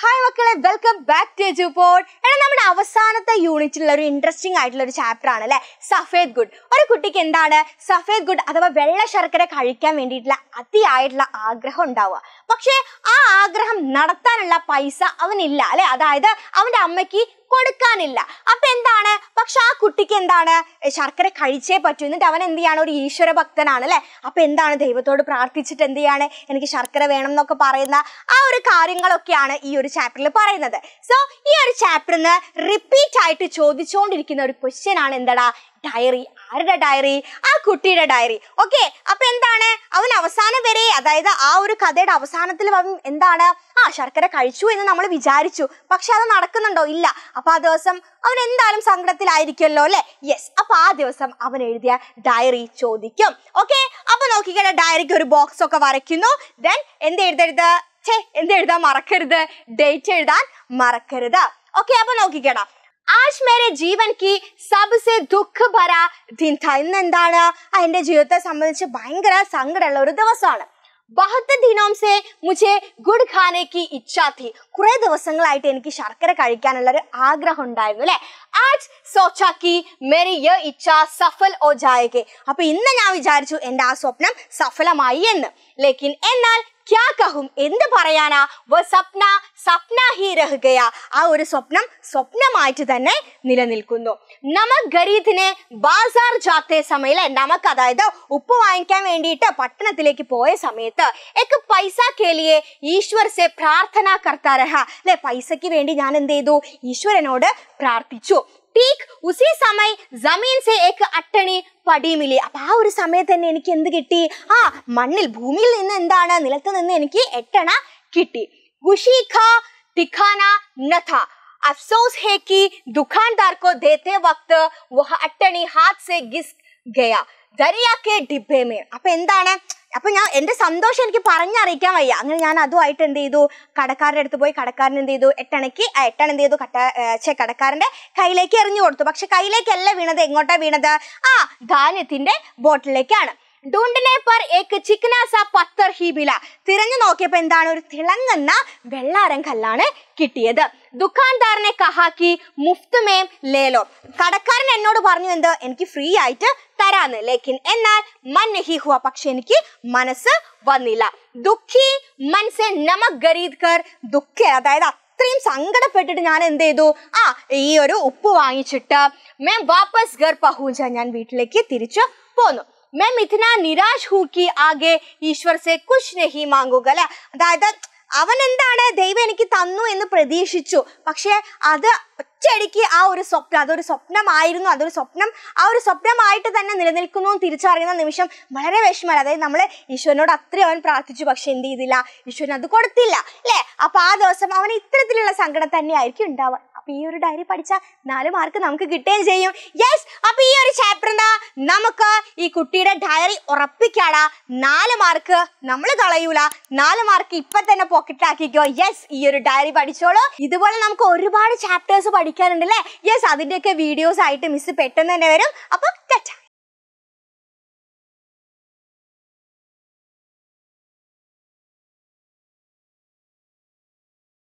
hi മക്കളെ welcome back to Edu Pod എന്നാൽ നമ്മുടെ അവസാനത്തെ യൂണിറ്റിലുള്ള ഒരു ഇൻട്രസ്റ്റിംഗ് ആയിട്ടുള്ള ഒരു ചാപ്റ്റർ ആണ് അല്ലേ സഫേദ് ഗുഡ് ഒരു കുട്ടിക്ക് എന്താണ് സഫേദ് ഗുഡ് അഥവാ വെള്ള ശർക്കര കഴിക്കാൻ വേണ്ടിയിട്ടുള്ള അതിയായിട്ടുള്ള ആഗ്രഹം ഉണ്ടാവുക പക്ഷേ ആ ആഗ്രഹം നടത്താനുള്ള പൈസ അവനില്ല അല്ലെ അതായത് അവൻ്റെ അമ്മയ്ക്ക് കൊടുക്കാനില്ല അപ്പൊ എന്താണ് പക്ഷെ ആ കുട്ടിക്ക് എന്താണ് ശർക്കര കഴിച്ചേ പറ്റൂ എന്നിട്ട് അവൻ എന്ത് ചെയ്യാണ് ഒരു ഈശ്വര ഭക്തനാണ് അല്ലെ അപ്പൊ എന്താണ് ദൈവത്തോട് പ്രാർത്ഥിച്ചിട്ട് എന്ത് ചെയ്യാണ് എനിക്ക് ശർക്കര വേണം എന്നൊക്കെ പറയുന്ന ആ ഒരു കാര്യങ്ങളൊക്കെയാണ് ഈ ഒരു ചാപ്റ്ററിൽ പറയുന്നത് സോ ഈ ഒരു ചാപ്റ്ററിന് റിപ്പീറ്റ് ആയിട്ട് ചോദിച്ചുകൊണ്ടിരിക്കുന്ന ഒരു ക്വസ്റ്റ്യൻ ആണ് എന്താടാ ഡയറി ആരുടെ ഡയറി ആ കുട്ടിയുടെ ഡയറി ഓക്കെ അപ്പൊ എന്താണ് അവൻ അവസാനം വരെ അതായത് ആ ഒരു കഥയുടെ അവസാനത്തിൽ അവൻ എന്താണ് ആ ശർക്കര കഴിച്ചു എന്ന് നമ്മൾ വിചാരിച്ചു പക്ഷെ അത് നടക്കുന്നുണ്ടോ ഇല്ല അപ്പൊ ആ ദിവസം അവൻ എന്തായാലും സങ്കടത്തിലായിരിക്കുമല്ലോ അല്ലെ യെസ് അപ്പൊ ആ ദിവസം അവൻ എഴുതിയ ഡയറി ചോദിക്കും ഓക്കെ അപ്പൊ നോക്കിക്കട്ടെ ഡയറിക്ക് ഒരു ബോക്സ് ഒക്കെ വരയ്ക്കുന്നു ദെൻ എന്ത് എഴുതരുത് ഛേ എന്ത് എഴുതാൻ മറക്കരുത് ഡേറ്റ് എഴുതാൻ മറക്കരുത് ഓക്കെ അപ്പൊ നോക്കിക്കടാ ആജ് മേരെ ജീവൻ കി സബ്സെ ദുഃഖ ഭര ദിൻ ഥ ഇന്ന് എന്താണ് എൻ്റെ ജീവിതത്തെ സംബന്ധിച്ച് ഭയങ്കര സങ്കടമുള്ള ഒരു ദിവസമാണ് ബഹത്ത് ദിനോം സെ മുझे ഗുഡ് ഖാനേക്ക് ഇച്ഛാ തി കുറെ ദിവസങ്ങളായിട്ട് എനിക്ക് ശർക്കര കഴിക്കാനുള്ള ഒരു ആഗ്രഹം ഉണ്ടായിരുന്നു അല്ലേ ആജ് സോച്ചാക്കി മേരി യ ഇച്ഛ സഫൽ ഓ ജായകെ അപ്പൊ ഇന്ന് ഞാൻ വിചാരിച്ചു എൻ്റെ ആ സ്വപ്നം സഫലമായി എന്ന് ലേക്കിൻ എന്നാൽ ക്യാ കഹും എന്ത് പറയാനാ വ സ്വപ്ന സ്വപ്ന ഹി രഹുകയ ആ ഒരു സ്വപ്നം സ്വപ്നമായിട്ട് തന്നെ നിലനിൽക്കുന്നു നമക് ഗരീദിനെ ബാസാർ ജാത്തേ സമയത്ത് നമുക്ക് അതായത് ഉപ്പ് വാങ്ങിക്കാൻ വേണ്ടിയിട്ട് പട്ടണത്തിലേക്ക് പോയ സമയത്ത് എക്ക് പൈസ കേലിയെ ഈശ്വർ സെ പ്രാർത്ഥന കർത്താരഹ അല്ലെ പൈസയ്ക്ക് വേണ്ടി ഞാൻ എന്ത് ചെയ്തു ഈശ്വരനോട് പ്രാർത്ഥിച്ചു പീക്ക് ഉസി സമയ ജമീൻ സെ ഏക്ക് അട്ടണി പടിമിലി അപ്പൊ ആ ഒരു സമയത്ത് തന്നെ എനിക്ക് എന്ത് കിട്ടി ആ മണ്ണിൽ ഭൂമിയിൽ നിന്ന് എന്താണ് നിലത്ത് നിന്ന് എനിക്ക് എട്ടണ കിട്ടി ഖുഷിഖ തിഖാന നഥ अफसोस है कि दुकानदार को देते वक्त वह अट्टनी हाथ से घिस गया दरिया के डिब्बे में അപ്പൊ എന്താണ് അപ്പൊ ഞാൻ എന്റെ സന്തോഷം എനിക്ക് പറഞ്ഞറിയിക്കാൻ വയ്യ അങ്ങനെ ഞാൻ അതുമായിട്ട് എന്ത് ചെയ്തു കടക്കാരുടെ അടുത്ത് പോയി കടക്കാരൻ എന്ത് ചെയ്തു എട്ടണക്ക് ആ എട്ടണ എന്ത് ചെയ്തു കട്ട ചെ കയ്യിലേക്ക് എറിഞ്ഞു കൊടുത്തു പക്ഷെ കയ്യിലേക്കല്ല വീണത് എങ്ങോട്ടാ വീണത് ആ ധാന്യത്തിന്റെ ബോട്ടിലേക്കാണ് ഡൂണ്ടിനെ പർ ഏക്ക് ചിക്കനാസ പത്തർ ഹീബില തിരഞ്ഞു നോക്കിയപ്പോ എന്താണ് ഒരു തിളങ്ങുന്ന വെള്ളാരം കല്ലാണ് കിട്ടിയത് ദുഖാൻദാറിനെ കഹാക്കി മുഫ്തുമേം ലേലോ കടക്കാരൻ എന്നോട് പറഞ്ഞു എന്ത് എനിക്ക് ഫ്രീ ആയിട്ട് തരാന്ന് ലേക്കിൻ എന്നാൽ മൻ നഹി പക്ഷെ എനിക്ക് മനസ്സ് വന്നില്ല ദുഃഖി മൻസെ നമക് ഗരീദ് ദുഃഖ അതായത് അത്രയും സങ്കടപ്പെട്ടിട്ട് ഞാൻ എന്ത് ചെയ്തു ആ ഈ ഒരു ഉപ്പ് വാങ്ങിച്ചിട്ട് മേം വാപ്പസ് ഗർ പഹൂജ ഞാൻ വീട്ടിലേക്ക് തിരിച്ചു പോന്നു मैं इतना निराश ഹൂക്കി कि आगे ईश्वर से कुछ नहीं അല്ലെ അതായത് അവൻ എന്താണ് ദൈവം എനിക്ക് തന്നു എന്ന് പ്രതീക്ഷിച്ചു പക്ഷേ അത് ഒറ്റയടിക്ക് ആ ഒരു സ്വപ്നം അതൊരു സ്വപ്നമായിരുന്നു അതൊരു സ്വപ്നം ആ ഒരു സ്വപ്നമായിട്ട് തന്നെ നിലനിൽക്കുന്നു തിരിച്ചറിയുന്ന നിമിഷം വളരെ വിഷമമാണ് അതായത് നമ്മൾ ഈശ്വരനോട് അത്രയും അവൻ പ്രാർത്ഥിച്ചു പക്ഷെ എന്ത് ചെയ്തില്ല ഈശ്വരൻ അത് കൊടുത്തില്ല അല്ലേ അപ്പൊ ആ ദിവസം അവൻ ഇത്തരത്തിലുള്ള സങ്കടം തന്നെയായിരിക്കും ഉണ്ടാവുക അപ്പൊ ഈ ഒരു ഡയറി പഠിച്ച നാല് മാർക്ക് നമുക്ക് കിട്ടുകയും ചെയ്യും യെസ് അപ്പൊ ഈ ഒരു ചാപ്റ്റർ എന്താ നമുക്ക് ഈ കുട്ടിയുടെ ഡയറി ഉറപ്പിക്കാടാ നാല് മാർക്ക് നമ്മൾ കളയൂല നാല് മാർക്ക് ഇപ്പൊ തന്നെ പോക്കറ്റാക്കിക്കോ യെസ് ഈ ഒരു ഡയറി പഠിച്ചോളൂ ഇതുപോലെ നമുക്ക് ഒരുപാട് ചാപ്റ്റേഴ്സ് പഠിക്കാനുണ്ട് അല്ലേ യെസ് അതിന്റെയൊക്കെ വീഡിയോസ് ആയിട്ട് മിസ് പെട്ടെന്ന് തന്നെ വരും അപ്പൊ ടച്ചാ